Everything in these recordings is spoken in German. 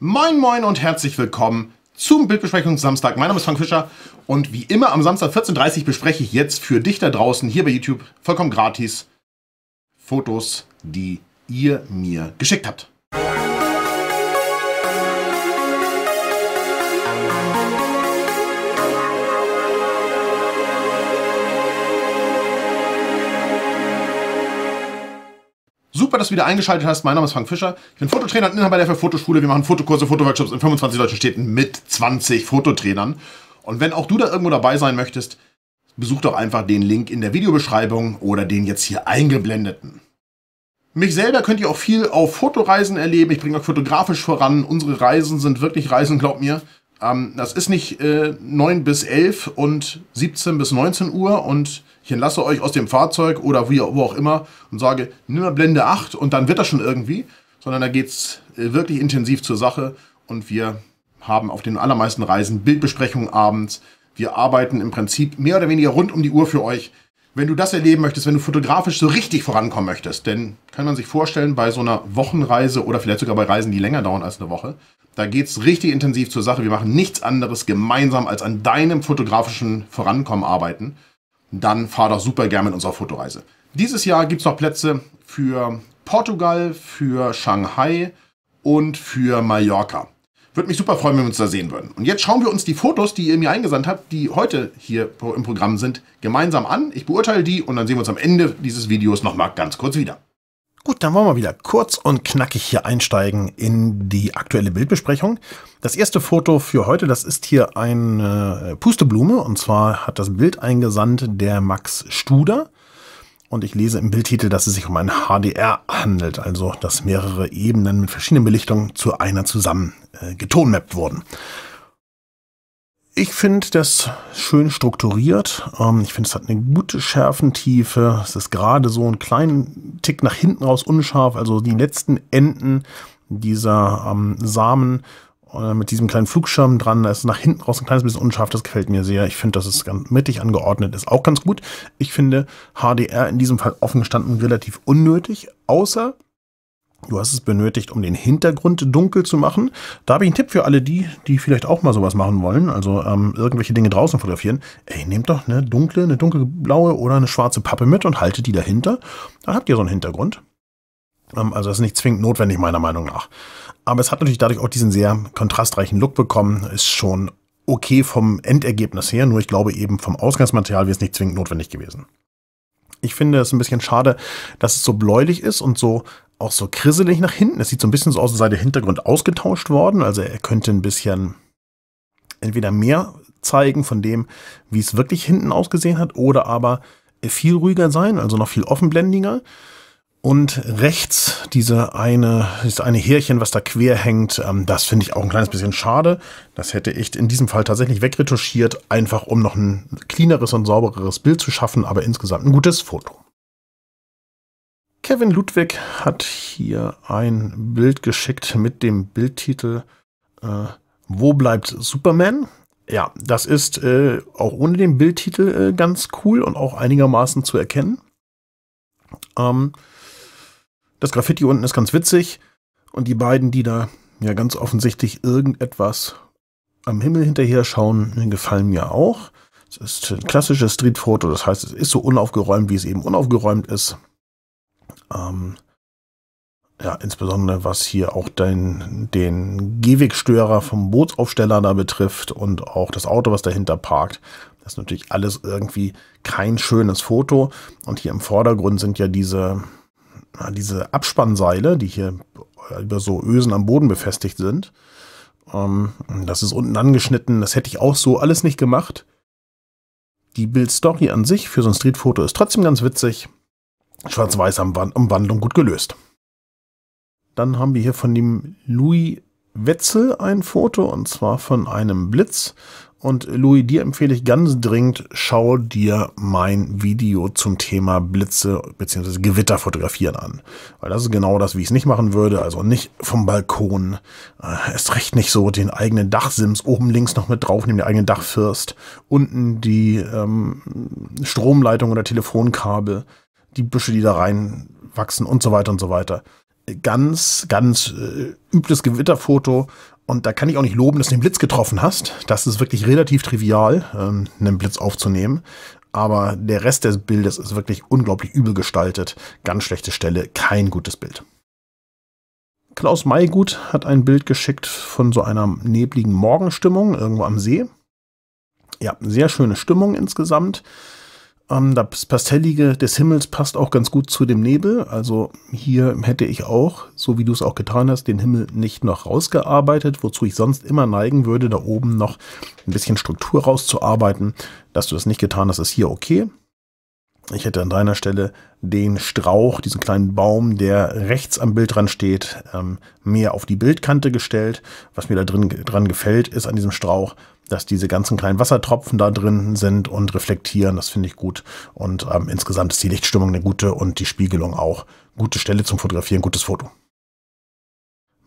Moin Moin und herzlich willkommen zum Bildbesprechung Samstag. Mein Name ist Frank Fischer und wie immer am Samstag 14.30 Uhr bespreche ich jetzt für dich da draußen hier bei YouTube vollkommen gratis Fotos, die ihr mir geschickt habt. Super, dass du wieder eingeschaltet hast. Mein Name ist Frank Fischer. Ich bin Fototrainer und Inhaber der Fotoschule. Wir machen Fotokurse, Fotoworkshops in 25 deutschen Städten mit 20 Fototrainern. Und wenn auch du da irgendwo dabei sein möchtest, besuch doch einfach den Link in der Videobeschreibung oder den jetzt hier eingeblendeten. Mich selber könnt ihr auch viel auf Fotoreisen erleben. Ich bringe euch fotografisch voran. Unsere Reisen sind wirklich Reisen, glaubt mir. Ähm, das ist nicht äh, 9 bis 11 und 17 bis 19 Uhr und ich entlasse euch aus dem Fahrzeug oder wie, wo auch immer und sage, nimm mal Blende 8 und dann wird das schon irgendwie, sondern da geht's äh, wirklich intensiv zur Sache und wir haben auf den allermeisten Reisen Bildbesprechungen abends. Wir arbeiten im Prinzip mehr oder weniger rund um die Uhr für euch wenn du das erleben möchtest, wenn du fotografisch so richtig vorankommen möchtest, denn kann man sich vorstellen, bei so einer Wochenreise oder vielleicht sogar bei Reisen, die länger dauern als eine Woche, da geht es richtig intensiv zur Sache. Wir machen nichts anderes gemeinsam als an deinem fotografischen Vorankommen arbeiten. Dann fahr doch super gern mit unserer Fotoreise. Dieses Jahr gibt es noch Plätze für Portugal, für Shanghai und für Mallorca. Würde mich super freuen, wenn wir uns da sehen würden. Und jetzt schauen wir uns die Fotos, die ihr mir eingesandt habt, die heute hier im Programm sind, gemeinsam an. Ich beurteile die und dann sehen wir uns am Ende dieses Videos nochmal ganz kurz wieder. Gut, dann wollen wir wieder kurz und knackig hier einsteigen in die aktuelle Bildbesprechung. Das erste Foto für heute, das ist hier eine Pusteblume und zwar hat das Bild eingesandt der Max Studer. Und ich lese im Bildtitel, dass es sich um ein HDR handelt, also dass mehrere Ebenen mit verschiedenen Belichtungen zu einer zusammen äh, getonmappt wurden. Ich finde das schön strukturiert. Ähm, ich finde, es hat eine gute Schärfentiefe. Es ist gerade so einen kleinen Tick nach hinten raus unscharf. Also die letzten Enden dieser ähm, Samen äh, mit diesem kleinen Flugschirm dran. Da ist nach hinten raus ein kleines bisschen unscharf. Das gefällt mir sehr. Ich finde, dass es ganz mittig angeordnet ist. Auch ganz gut. Ich finde HDR in diesem Fall offen gestanden relativ unnötig. Außer du hast es benötigt, um den Hintergrund dunkel zu machen. Da habe ich einen Tipp für alle die, die vielleicht auch mal sowas machen wollen. Also ähm, irgendwelche Dinge draußen fotografieren. Ey, nehmt doch eine dunkle, eine dunkelblaue oder eine schwarze Pappe mit und haltet die dahinter. Dann habt ihr so einen Hintergrund. Ähm, also das ist nicht zwingend notwendig, meiner Meinung nach. Aber es hat natürlich dadurch auch diesen sehr kontrastreichen Look bekommen. Ist schon okay vom Endergebnis her, nur ich glaube eben vom Ausgangsmaterial wäre es nicht zwingend notwendig gewesen. Ich finde es ein bisschen schade, dass es so bläulich ist und so auch so kriselig nach hinten. Es sieht so ein bisschen so aus, als sei der Hintergrund ausgetauscht worden. Also er könnte ein bisschen entweder mehr zeigen von dem, wie es wirklich hinten ausgesehen hat, oder aber viel ruhiger sein, also noch viel offenblendiger. Und rechts diese eine, ist eine Härchen, was da quer hängt, ähm, das finde ich auch ein kleines bisschen schade. Das hätte ich in diesem Fall tatsächlich wegretuschiert, einfach um noch ein cleaneres und saubereres Bild zu schaffen, aber insgesamt ein gutes Foto. Kevin Ludwig hat hier ein Bild geschickt mit dem Bildtitel äh, Wo bleibt Superman? Ja, das ist äh, auch ohne den Bildtitel äh, ganz cool und auch einigermaßen zu erkennen. Ähm, das Graffiti unten ist ganz witzig und die beiden, die da ja ganz offensichtlich irgendetwas am Himmel hinterher schauen, gefallen mir auch. Es ist ein klassisches Streetfoto, das heißt, es ist so unaufgeräumt, wie es eben unaufgeräumt ist. Ähm, ja, insbesondere was hier auch den, den Gehwegstörer vom Bootsaufsteller da betrifft und auch das Auto, was dahinter parkt. Das ist natürlich alles irgendwie kein schönes Foto. Und hier im Vordergrund sind ja diese, diese Abspannseile, die hier äh, über so Ösen am Boden befestigt sind. Ähm, das ist unten angeschnitten, das hätte ich auch so alles nicht gemacht. Die Bildstory an sich für so ein Streetfoto ist trotzdem ganz witzig. Schwarz-Weiß Umwandlung gut gelöst. Dann haben wir hier von dem Louis Wetzel ein Foto und zwar von einem Blitz. Und Louis, dir empfehle ich ganz dringend, schau dir mein Video zum Thema Blitze bzw. Gewitter fotografieren an. Weil das ist genau das, wie ich es nicht machen würde. Also nicht vom Balkon. Äh, es recht nicht so den eigenen Dachsims oben links noch mit draufnehmen, den eigenen Dachfirst, unten die ähm, Stromleitung oder Telefonkabel, die Büsche, die da reinwachsen und so weiter und so weiter ganz, ganz äh, übles Gewitterfoto. Und da kann ich auch nicht loben, dass du den Blitz getroffen hast. Das ist wirklich relativ trivial, ähm, einen Blitz aufzunehmen. Aber der Rest des Bildes ist wirklich unglaublich übel gestaltet. Ganz schlechte Stelle, kein gutes Bild. Klaus Maigut hat ein Bild geschickt von so einer nebligen Morgenstimmung irgendwo am See. Ja, sehr schöne Stimmung insgesamt. Ähm, das Pastellige des Himmels passt auch ganz gut zu dem Nebel. Also hier hätte ich auch, so wie du es auch getan hast, den Himmel nicht noch rausgearbeitet, wozu ich sonst immer neigen würde, da oben noch ein bisschen Struktur rauszuarbeiten. Dass du das nicht getan hast, ist hier okay. Ich hätte an deiner Stelle den Strauch, diesen kleinen Baum, der rechts am Bild dran steht, ähm, mehr auf die Bildkante gestellt. Was mir da drin dran gefällt, ist an diesem Strauch, dass diese ganzen kleinen Wassertropfen da drin sind und reflektieren. Das finde ich gut. Und ähm, insgesamt ist die Lichtstimmung eine gute und die Spiegelung auch. Gute Stelle zum Fotografieren, gutes Foto.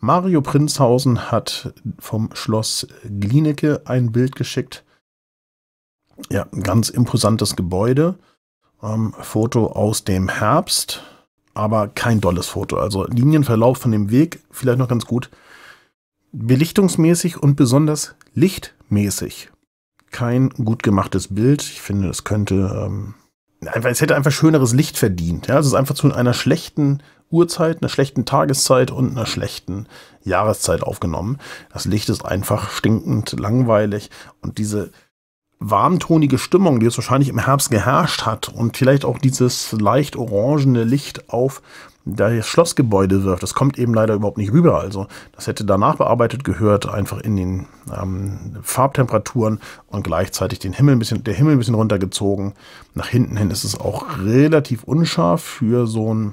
Mario Prinzhausen hat vom Schloss Glienicke ein Bild geschickt. Ja, ein ganz imposantes Gebäude ähm, Foto aus dem Herbst, aber kein dolles Foto. Also Linienverlauf von dem Weg, vielleicht noch ganz gut. Belichtungsmäßig und besonders lichtmäßig. Kein gut gemachtes Bild. Ich finde, es könnte ähm, es hätte einfach schöneres Licht verdient. Ja, es ist einfach zu einer schlechten Uhrzeit, einer schlechten Tageszeit und einer schlechten Jahreszeit aufgenommen. Das Licht ist einfach stinkend langweilig und diese warmtonige Stimmung, die es wahrscheinlich im Herbst geherrscht hat und vielleicht auch dieses leicht orangene Licht auf das Schlossgebäude wirft. Das kommt eben leider überhaupt nicht rüber. Also das hätte danach bearbeitet gehört, einfach in den ähm, Farbtemperaturen und gleichzeitig den Himmel ein bisschen, der Himmel ein bisschen runtergezogen. Nach hinten hin ist es auch relativ unscharf für so ein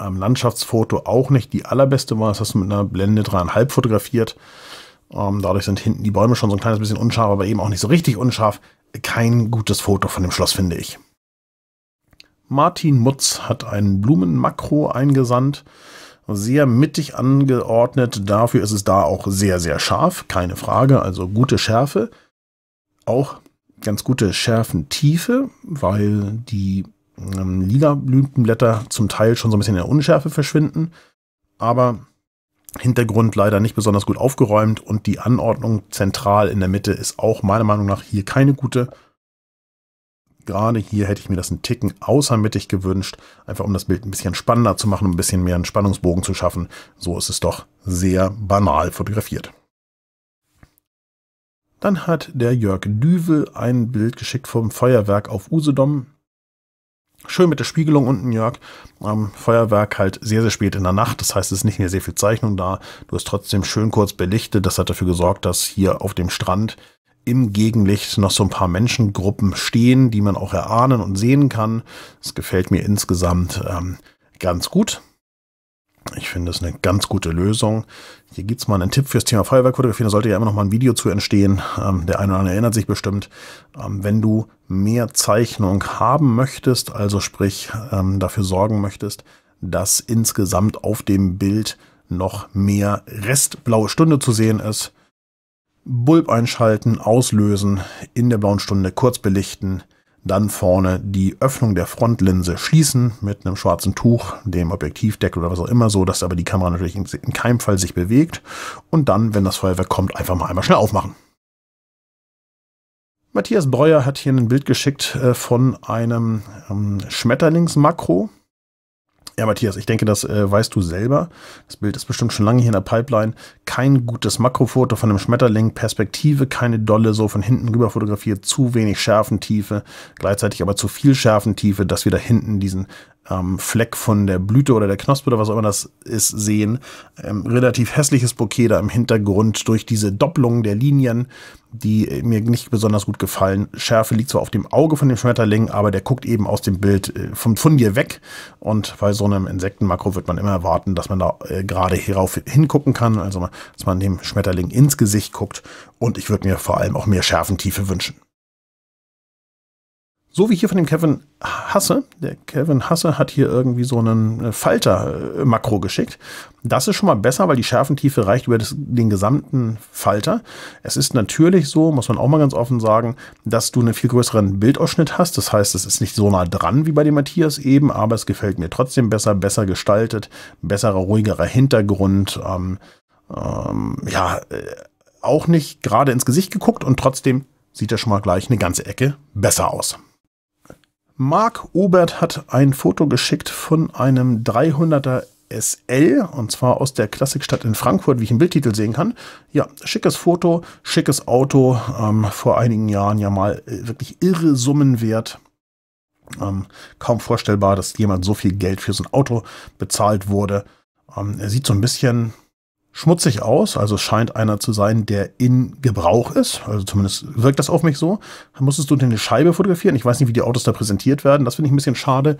ähm, Landschaftsfoto auch nicht die allerbeste war. Das hast du mit einer Blende dreieinhalb fotografiert. Ähm, dadurch sind hinten die Bäume schon so ein kleines bisschen unscharf, aber eben auch nicht so richtig unscharf. Kein gutes Foto von dem Schloss, finde ich. Martin Mutz hat ein Blumenmakro eingesandt. Sehr mittig angeordnet. Dafür ist es da auch sehr, sehr scharf. Keine Frage. Also gute Schärfe. Auch ganz gute Schärfentiefe, weil die ähm, lila Blütenblätter zum Teil schon so ein bisschen in der Unschärfe verschwinden. Aber Hintergrund leider nicht besonders gut aufgeräumt und die Anordnung zentral in der Mitte ist auch meiner Meinung nach hier keine gute. Gerade hier hätte ich mir das einen Ticken außermittig gewünscht, einfach um das Bild ein bisschen spannender zu machen, um ein bisschen mehr einen Spannungsbogen zu schaffen. So ist es doch sehr banal fotografiert. Dann hat der Jörg Düvel ein Bild geschickt vom Feuerwerk auf Usedom schön mit der Spiegelung unten, Jörg. Ähm, Feuerwerk halt sehr, sehr spät in der Nacht. Das heißt, es ist nicht mehr sehr viel Zeichnung da. Du hast trotzdem schön kurz belichtet. Das hat dafür gesorgt, dass hier auf dem Strand im Gegenlicht noch so ein paar Menschengruppen stehen, die man auch erahnen und sehen kann. Das gefällt mir insgesamt ähm, ganz gut. Ich finde das eine ganz gute Lösung. Hier gibt es mal einen Tipp fürs Thema Feuerwerkfotografie. Da sollte ja immer noch mal ein Video zu entstehen. Ähm, der eine oder andere erinnert sich bestimmt. Ähm, wenn du mehr Zeichnung haben möchtest, also sprich ähm, dafür sorgen möchtest, dass insgesamt auf dem Bild noch mehr Restblaue Stunde zu sehen ist, Bulb einschalten, auslösen, in der blauen Stunde kurz belichten, dann vorne die Öffnung der Frontlinse schließen mit einem schwarzen Tuch, dem Objektivdeckel oder was auch immer, so dass aber die Kamera natürlich in keinem Fall sich bewegt. Und dann, wenn das Feuerwerk kommt, einfach mal einmal schnell aufmachen. Matthias Breuer hat hier ein Bild geschickt äh, von einem ähm, Schmetterlingsmakro. Ja, Matthias, ich denke, das äh, weißt du selber. Das Bild ist bestimmt schon lange hier in der Pipeline. Kein gutes Makrofoto von einem Schmetterling, Perspektive, keine dolle, so von hinten rüber fotografiert, zu wenig Schärfentiefe, gleichzeitig aber zu viel Schärfentiefe, dass wir da hinten diesen ähm, Fleck von der Blüte oder der Knospe oder was auch immer das ist, sehen. Ähm, relativ hässliches Bouquet da im Hintergrund durch diese Doppelung der Linien, die mir nicht besonders gut gefallen. Schärfe liegt zwar auf dem Auge von dem Schmetterling, aber der guckt eben aus dem Bild äh, von, von weg. Und bei so einem Insektenmakro wird man immer erwarten, dass man da äh, gerade hierauf hingucken kann, also dass man dem Schmetterling ins Gesicht guckt. Und ich würde mir vor allem auch mehr Schärfentiefe wünschen. So wie hier von dem Kevin Hasse. Der Kevin Hasse hat hier irgendwie so einen äh, Falter-Makro äh, geschickt. Das ist schon mal besser, weil die Schärfentiefe reicht über das, den gesamten Falter. Es ist natürlich so, muss man auch mal ganz offen sagen, dass du einen viel größeren Bildausschnitt hast. Das heißt, es ist nicht so nah dran wie bei dem Matthias eben, aber es gefällt mir trotzdem besser, besser gestaltet, besserer, ruhigerer Hintergrund. Ähm, ähm, ja, äh, auch nicht gerade ins Gesicht geguckt und trotzdem sieht er schon mal gleich eine ganze Ecke besser aus. Mark Obert hat ein Foto geschickt von einem 300er SL und zwar aus der Klassikstadt in Frankfurt, wie ich im Bildtitel sehen kann. Ja, schickes Foto, schickes Auto, ähm, vor einigen Jahren ja mal äh, wirklich irre Summen wert. Ähm, kaum vorstellbar, dass jemand so viel Geld für so ein Auto bezahlt wurde. Ähm, er sieht so ein bisschen, schmutzig aus, also scheint einer zu sein, der in Gebrauch ist. Also zumindest wirkt das auf mich so. Dann musstest du eine Scheibe fotografieren. Ich weiß nicht, wie die Autos da präsentiert werden. Das finde ich ein bisschen schade.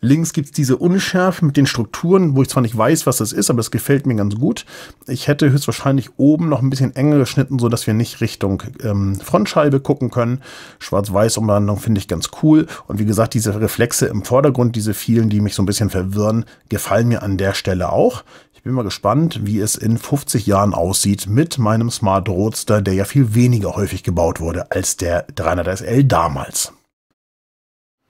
Links gibt es diese Unschärfe mit den Strukturen, wo ich zwar nicht weiß, was das ist, aber das gefällt mir ganz gut. Ich hätte höchstwahrscheinlich oben noch ein bisschen enger geschnitten, so dass wir nicht Richtung ähm, Frontscheibe gucken können. Schwarz-Weiß-Umwandlung finde ich ganz cool. Und wie gesagt, diese Reflexe im Vordergrund, diese vielen, die mich so ein bisschen verwirren, gefallen mir an der Stelle auch. Ich bin mal gespannt, wie es in 50 Jahren aussieht mit meinem Smart Roadster, der ja viel weniger häufig gebaut wurde als der 300 SL damals.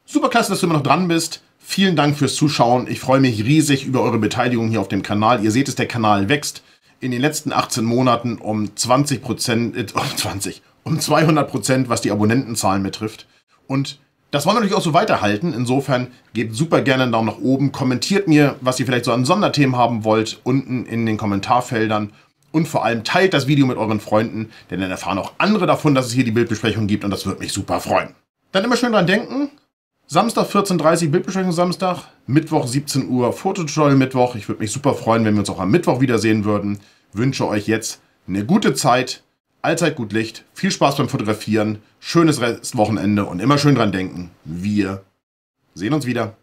Superklasse, dass du immer noch dran bist. Vielen Dank fürs Zuschauen. Ich freue mich riesig über eure Beteiligung hier auf dem Kanal. Ihr seht es, der Kanal wächst in den letzten 18 Monaten um 20 Prozent, äh, um 20, um 200 Prozent, was die Abonnentenzahlen betrifft. Und das wollen wir natürlich auch so weiterhalten. Insofern gebt super gerne einen Daumen nach oben, kommentiert mir, was ihr vielleicht so an Sonderthemen haben wollt, unten in den Kommentarfeldern. Und vor allem teilt das Video mit euren Freunden, denn dann erfahren auch andere davon, dass es hier die Bildbesprechung gibt und das würde mich super freuen. Dann immer schön dran denken. Samstag 14.30 Uhr Bildbesprechung Samstag, Mittwoch 17 Uhr Fototutorial Mittwoch. Ich würde mich super freuen, wenn wir uns auch am Mittwoch wiedersehen würden. Wünsche euch jetzt eine gute Zeit allzeit gut Licht, viel Spaß beim Fotografieren, schönes Restwochenende und immer schön dran denken. Wir sehen uns wieder.